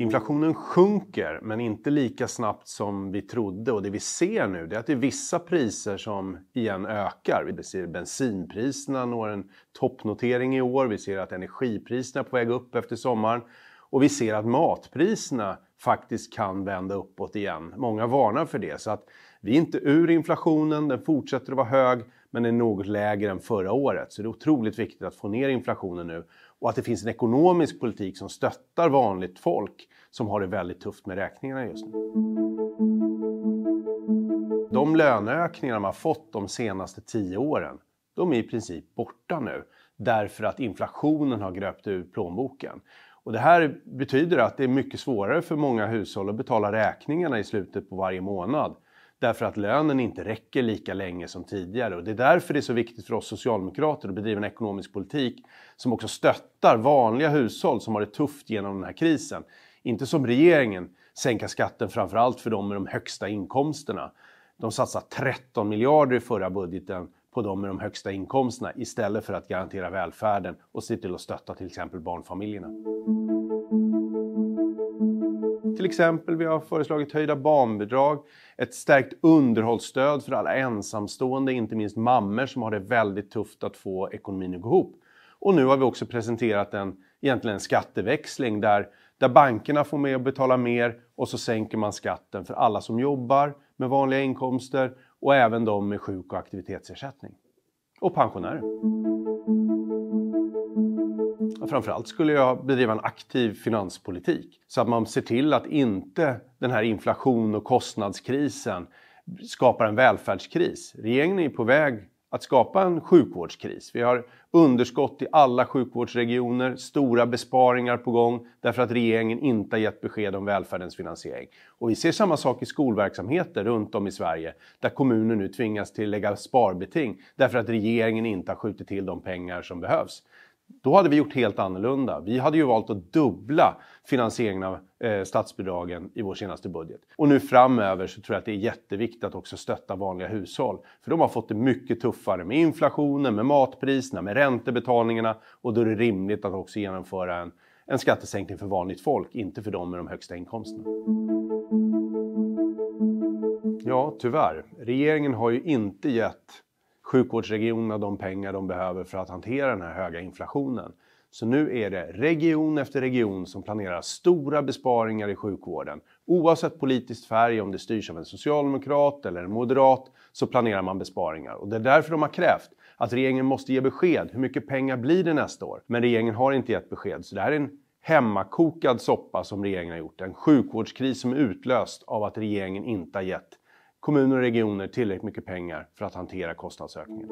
Inflationen sjunker, men inte lika snabbt som vi trodde. Och det vi ser nu är att det är vissa priser som igen ökar. Vi ser bensinpriserna når en toppnotering i år. Vi ser att energipriserna är på väg upp efter sommaren. Och vi ser att matpriserna faktiskt kan vända uppåt igen. Många varnar för det. Så att vi är inte ur inflationen, den fortsätter att vara hög men är något lägre än förra året. Så det är otroligt viktigt att få ner inflationen nu och att det finns en ekonomisk politik som stöttar vanligt folk som har det väldigt tufft med räkningarna just nu. De löneökningar man fått de senaste tio åren, de är i princip borta nu därför att inflationen har gröpt ur plånboken. Och det här betyder att det är mycket svårare för många hushåll att betala räkningarna i slutet på varje månad därför att lönen inte räcker lika länge som tidigare. Och det är därför det är så viktigt för oss socialdemokrater att bedriva en ekonomisk politik som också stöttar vanliga hushåll som har det tufft genom den här krisen. Inte som regeringen, sänka skatten framförallt för de med de högsta inkomsterna. De satsar 13 miljarder i förra budgeten på de med de högsta inkomsterna istället för att garantera välfärden och se till att stötta till exempel barnfamiljerna till exempel. Vi har föreslagit höjda barnbidrag, ett stärkt underhållsstöd för alla ensamstående, inte minst mammor som har det väldigt tufft att få ekonomin att gå ihop. Och nu har vi också presenterat en, egentligen en skatteväxling där, där bankerna får med och betala mer och så sänker man skatten för alla som jobbar med vanliga inkomster och även de med sjuk och aktivitetsersättning. Och pensionärer. Och framförallt skulle jag bedriva en aktiv finanspolitik så att man ser till att inte den här inflation och kostnadskrisen skapar en välfärdskris. Regeringen är på väg att skapa en sjukvårdskris. Vi har underskott i alla sjukvårdsregioner, stora besparingar på gång därför att regeringen inte har gett besked om välfärdens finansiering. Och vi ser samma sak i skolverksamheter runt om i Sverige där kommuner nu tvingas till att lägga sparbeting därför att regeringen inte har skjutit till de pengar som behövs. Då hade vi gjort helt annorlunda. Vi hade ju valt att dubbla finansieringen av eh, statsbidragen i vår senaste budget. Och nu framöver så tror jag att det är jätteviktigt att också stötta vanliga hushåll. För de har fått det mycket tuffare med inflationen, med matpriserna, med räntebetalningarna och då är det rimligt att också genomföra en, en skattesänkning för vanligt folk, inte för de med de högsta inkomsterna. Ja, tyvärr. Regeringen har ju inte gett sjukvårdsregionerna de pengar de behöver för att hantera den här höga inflationen. Så nu är det region efter region som planerar stora besparingar i sjukvården. Oavsett politisk färg, om det styrs av en socialdemokrat eller en moderat, så planerar man besparingar. Och det är därför de har krävt att regeringen måste ge besked. Hur mycket pengar blir det nästa år? Men regeringen har inte gett besked, så det här är en hemmakokad soppa som regeringen har gjort. En sjukvårdskris som är utlöst av att regeringen inte har gett kommuner och regioner tillräckligt mycket pengar för att hantera kostnadsökningen.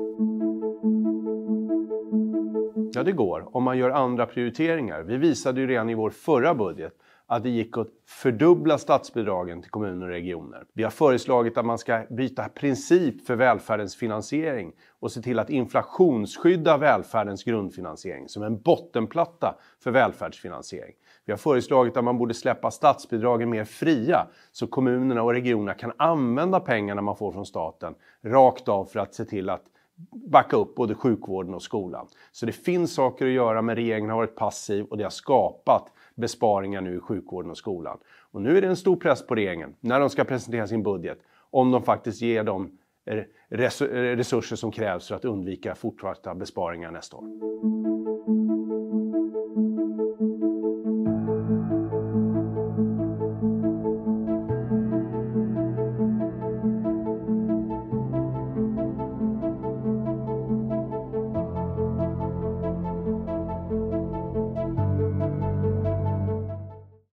Ja, det går om man gör andra prioriteringar. Vi visade ju redan i vår förra budget att det gick att fördubbla statsbidragen till kommuner och regioner. Vi har föreslagit att man ska byta princip för välfärdens finansiering och se till att inflationsskydda välfärdens grundfinansiering som en bottenplatta för välfärdsfinansiering. Vi har föreslagit att man borde släppa statsbidragen mer fria så kommunerna och regionerna kan använda pengarna man får från staten rakt av för att se till att backa upp både sjukvården och skolan. Så det finns saker att göra, men regeringen har varit passiv och det har skapat besparingar nu i sjukvården och skolan. Och nu är det en stor press på regeringen när de ska presentera sin budget om de faktiskt ger dem resurser som krävs för att undvika fortsatta besparingar nästa år.